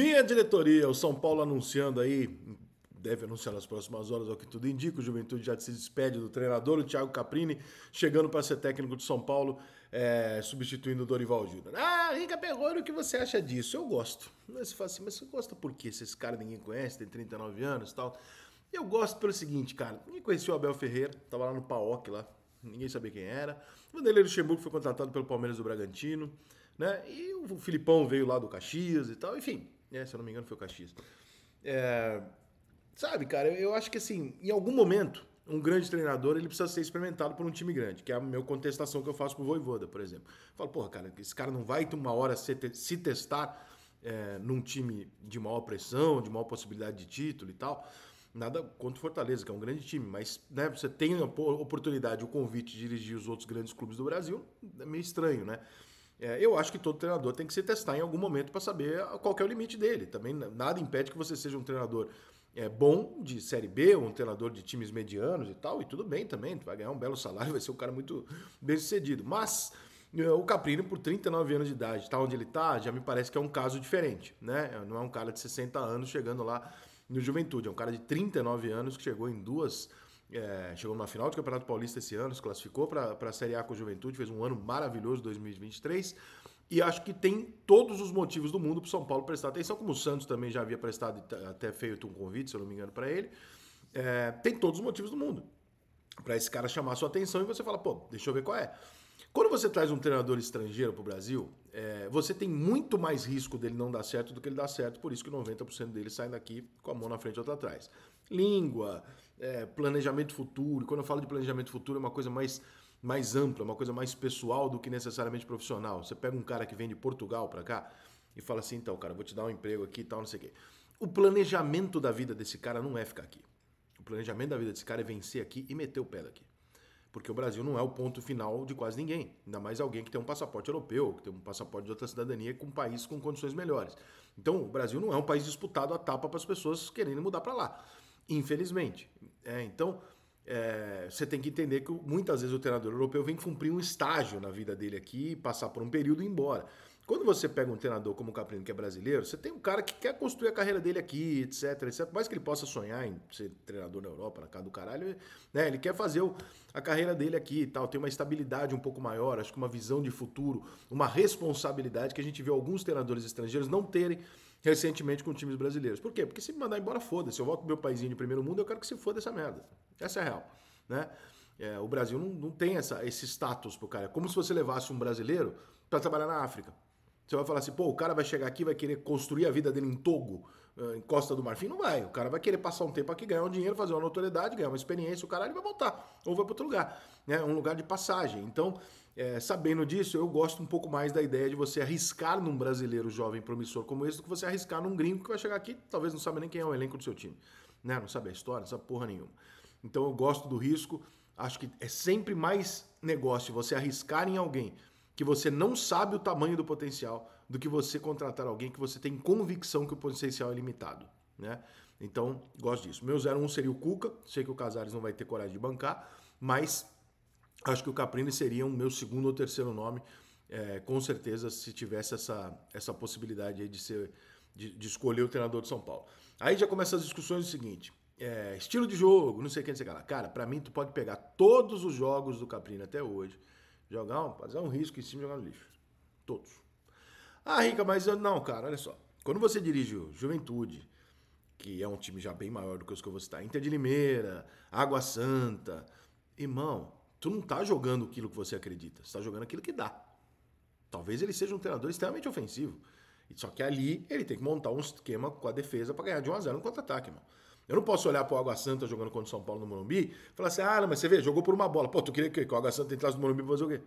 Minha diretoria, o São Paulo anunciando aí, deve anunciar nas próximas horas, ao é que tudo indica, o Juventude já se despede do treinador, o Thiago Caprini, chegando para ser técnico de São Paulo, é, substituindo o Dorival Júnior. Ah, Rica Perrone, o que você acha disso? Eu gosto. Aí você fala assim, mas você gosta por quê? Se esse cara ninguém conhece, tem 39 anos e tal. Eu gosto pelo seguinte, cara, ninguém conhecia o Abel Ferreira, tava lá no PAOC lá, ninguém sabia quem era. O Vanderlei Luxemburgo foi contratado pelo Palmeiras do Bragantino, né? E o Filipão veio lá do Caxias e tal, enfim é, se eu não me engano, foi o Caxias. É, sabe, cara, eu acho que assim, em algum momento, um grande treinador ele precisa ser experimentado por um time grande, que é a minha contestação que eu faço pro Voivoda, por exemplo. Eu falo, porra, cara, esse cara não vai uma hora se, te se testar é, num time de maior pressão, de maior possibilidade de título e tal. Nada contra o Fortaleza, que é um grande time, mas né, você tem a oportunidade, o convite de dirigir os outros grandes clubes do Brasil, é meio estranho, né? É, eu acho que todo treinador tem que se testar em algum momento para saber ah, qual é o limite dele. Também nada impede que você seja um treinador é, bom de Série B, ou um treinador de times medianos e tal, e tudo bem também, vai ganhar um belo salário, vai ser um cara muito bem sucedido. Mas é, o Caprino por 39 anos de idade, tá onde ele está, já me parece que é um caso diferente, né? Não é um cara de 60 anos chegando lá no Juventude, é um cara de 39 anos que chegou em duas é, chegou numa final do Campeonato Paulista esse ano, se classificou para a Série A com a Juventude, fez um ano maravilhoso 2023. E acho que tem todos os motivos do mundo para o São Paulo prestar atenção, como o Santos também já havia prestado tá, até feito um convite, se eu não me engano, para ele. É, tem todos os motivos do mundo para esse cara chamar sua atenção e você fala, pô, deixa eu ver qual é. Quando você traz um treinador estrangeiro para o Brasil, é, você tem muito mais risco dele não dar certo do que ele dar certo, por isso que 90% dele sai daqui com a mão na frente e outra atrás. Língua, é, planejamento futuro, quando eu falo de planejamento futuro é uma coisa mais, mais ampla, uma coisa mais pessoal do que necessariamente profissional. Você pega um cara que vem de Portugal para cá e fala assim, então cara, vou te dar um emprego aqui e tal, não sei o quê. O planejamento da vida desse cara não é ficar aqui. O planejamento da vida desse cara é vencer aqui e meter o pé daqui. Porque o Brasil não é o ponto final de quase ninguém. Ainda mais alguém que tem um passaporte europeu, que tem um passaporte de outra cidadania, com um país com condições melhores. Então, o Brasil não é um país disputado a tapa para as pessoas querendo mudar para lá. Infelizmente. É, então, é, você tem que entender que muitas vezes o treinador europeu vem cumprir um estágio na vida dele aqui, passar por um período e ir embora. Quando você pega um treinador como o Caprino, que é brasileiro, você tem um cara que quer construir a carreira dele aqui, etc, etc. Por mais que ele possa sonhar em ser treinador na Europa, na casa do caralho, né? Ele quer fazer o, a carreira dele aqui e tal, tem uma estabilidade um pouco maior, acho que uma visão de futuro, uma responsabilidade que a gente vê alguns treinadores estrangeiros não terem recentemente com times brasileiros. Por quê? Porque se me mandar embora, foda-se. Eu volto pro meu paizinho de primeiro mundo, eu quero que se foda essa merda. Essa é a real, né? É, o Brasil não, não tem essa, esse status pro cara. É como se você levasse um brasileiro para trabalhar na África. Você vai falar assim, pô, o cara vai chegar aqui vai querer construir a vida dele em Togo, eh, em Costa do Marfim? Não vai. O cara vai querer passar um tempo aqui, ganhar um dinheiro, fazer uma notoriedade, ganhar uma experiência, o caralho vai voltar. Ou vai para outro lugar, né? Um lugar de passagem. Então, é, sabendo disso, eu gosto um pouco mais da ideia de você arriscar num brasileiro jovem promissor como esse do que você arriscar num gringo que vai chegar aqui talvez não sabe nem quem é o elenco do seu time. Né? Não sabe a história, não sabe porra nenhuma. Então eu gosto do risco. Acho que é sempre mais negócio você arriscar em alguém que você não sabe o tamanho do potencial do que você contratar alguém que você tem convicção que o potencial é limitado, né? Então, gosto disso. Meu 01 seria o Cuca, sei que o Casares não vai ter coragem de bancar, mas acho que o Caprini seria o meu segundo ou terceiro nome, é, com certeza, se tivesse essa, essa possibilidade de ser de, de, escolher o treinador de São Paulo. Aí já começam as discussões do seguinte: é, estilo de jogo, não sei quem, não sei o que lá. Cara, para mim, tu pode pegar todos os jogos do Caprini até hoje Jogar um, fazer um risco em cima e jogar no lixo. Todos. Ah, Rica, mas eu, não, cara, olha só. Quando você dirige o Juventude, que é um time já bem maior do que os que eu vou citar, tá, Inter de Limeira, Água Santa, irmão, tu não tá jogando aquilo que você acredita, você tá jogando aquilo que dá. Talvez ele seja um treinador extremamente ofensivo. Só que ali ele tem que montar um esquema com a defesa para ganhar de 1 a 0 no contra-ataque, irmão. Eu não posso olhar para o Água Santa jogando contra o São Paulo no Morumbi e falar assim, ah, mas você vê, jogou por uma bola. Pô, tu queria que o Água Santa entrasse no Morumbi para fazer o quê?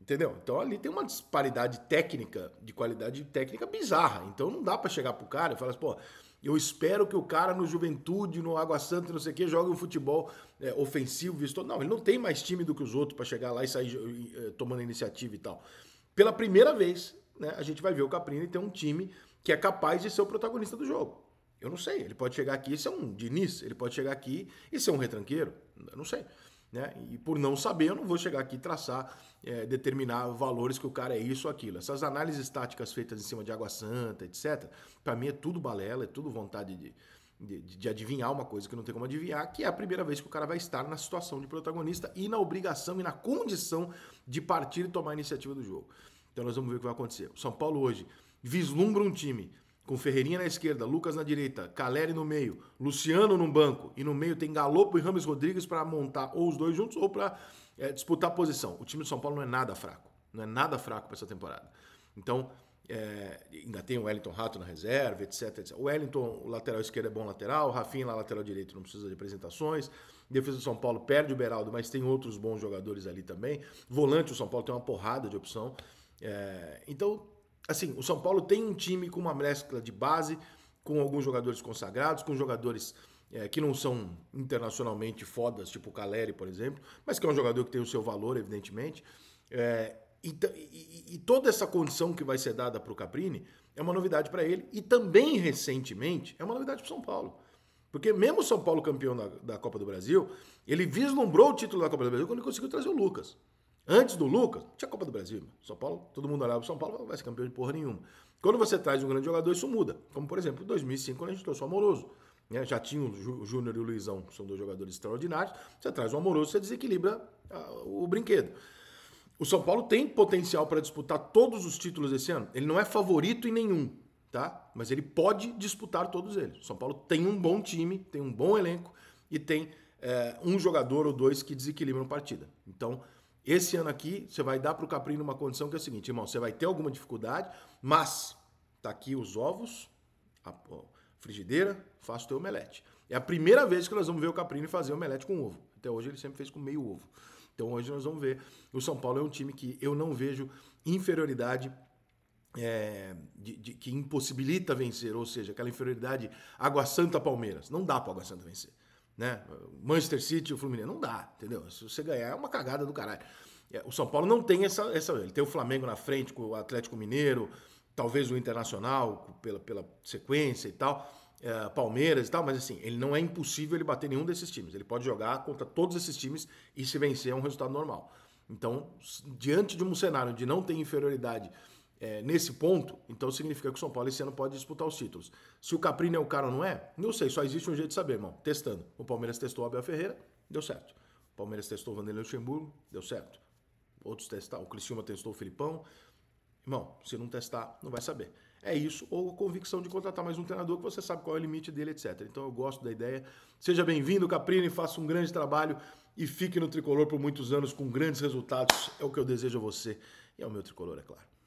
Entendeu? Então ali tem uma disparidade técnica, de qualidade técnica bizarra. Então não dá para chegar pro cara e falar assim, pô, eu espero que o cara no Juventude, no Água Santa, não sei o Quê jogue um futebol é, ofensivo, visto. Não, ele não tem mais time do que os outros para chegar lá e sair é, tomando iniciativa e tal. Pela primeira vez, né, a gente vai ver o Caprini ter um time que é capaz de ser o protagonista do jogo. Eu não sei. Ele pode chegar aqui e ser um Diniz, ele pode chegar aqui e ser um retranqueiro. Eu não sei. Né? E por não saber, eu não vou chegar aqui e traçar, é, determinar valores que o cara é isso ou aquilo. Essas análises táticas feitas em cima de Água Santa, etc., para mim é tudo balela, é tudo vontade de, de, de, adivinhar uma coisa que não tem como adivinhar, que é a primeira vez que o cara vai estar na situação de protagonista e na obrigação e na condição de partir e tomar a iniciativa do jogo. Então nós vamos ver o que vai acontecer. O São Paulo hoje vislumbra um time com Ferreirinha na esquerda, Lucas na direita, Caleri no meio, Luciano no banco e no meio tem Galopo e Rames Rodrigues para montar ou os dois juntos ou para é, disputar posição. O time do São Paulo não é nada fraco, não é nada fraco para essa temporada. Então, é, ainda tem o Wellington Rato na reserva, etc, etc. O Wellington, o lateral esquerdo é bom lateral, o Rafinha lá lateral direito não precisa de apresentações. Defesa do São Paulo perde o Beraldo, mas tem outros bons jogadores ali também. Volante, o São Paulo tem uma porrada de opção. É, então, assim, o São Paulo tem um time com uma mescla de base, com alguns jogadores consagrados, com jogadores é, que não são internacionalmente fodas, tipo o Caleri, por exemplo, mas que é um jogador que tem o seu valor, evidentemente. É, e, e, e, toda essa condição que vai ser dada para o Caprini é uma novidade para ele e também recentemente é uma novidade para São Paulo. Porque mesmo o São Paulo campeão da, da Copa do Brasil, ele vislumbrou o título da Copa do Brasil quando ele conseguiu trazer o Lucas. Antes do Lucas, tinha Copa do Brasil. São Paulo, todo mundo olhava para São Paulo, vai ser campeão de porra nenhuma. Quando você traz um grande jogador, isso muda. Como, por exemplo, em 2005, quando a gente trouxe o Amoroso. Né? Já tinha o Júnior e o Luizão, que são dois jogadores extraordinários. Você traz o Amoroso, você desequilibra ah, o brinquedo. O São Paulo tem potencial para disputar todos os títulos esse ano. Ele não é favorito em nenhum, tá? Mas ele pode disputar todos eles. O São Paulo tem um bom time, tem um bom elenco e tem é, um jogador ou dois que desequilibram a partida. Então, esse ano aqui, você vai dar para o caprino uma condição que é o seguinte, irmão, você vai ter alguma dificuldade, mas tá aqui os ovos, a frigideira, faça o teu omelete. É a primeira vez que nós vamos ver o Caprino fazer omelete com ovo. Até hoje ele sempre fez com meio ovo. Então hoje nós vamos ver. O São Paulo é um time que eu não vejo inferioridade é, de, de, que impossibilita vencer, ou seja, aquela inferioridade Água Santa Palmeiras. Não dá para Água Santa vencer né? Manchester City, o Fluminense, não dá, entendeu? Se você ganhar é uma cagada do caralho. É, o São Paulo não tem essa, essa. Ele tem o Flamengo na frente, com o Atlético Mineiro, talvez o Internacional, pela, pela sequência e tal, é, Palmeiras e tal, mas assim, ele não é impossível ele bater nenhum desses times. Ele pode jogar contra todos esses times e se vencer é um resultado normal. Então, diante de um cenário de não ter inferioridade é, nesse ponto, então significa que o São Paulo esse ano pode disputar os títulos. Se o Caprini é o cara ou não é, não sei, só existe um jeito de saber, irmão. Testando. O Palmeiras testou o Abel Ferreira, deu certo. O Palmeiras testou o Vanderlei Luxemburgo, deu certo. Outros testaram, o Criciúma testou o Filipão. Irmão, se não testar, não vai saber. É isso, ou a convicção de contratar mais um treinador que você sabe qual é o limite dele, etc. Então eu gosto da ideia. Seja bem-vindo, Caprini, faça um grande trabalho e fique no tricolor por muitos anos com grandes resultados. É o que eu desejo a você e ao meu tricolor, é claro.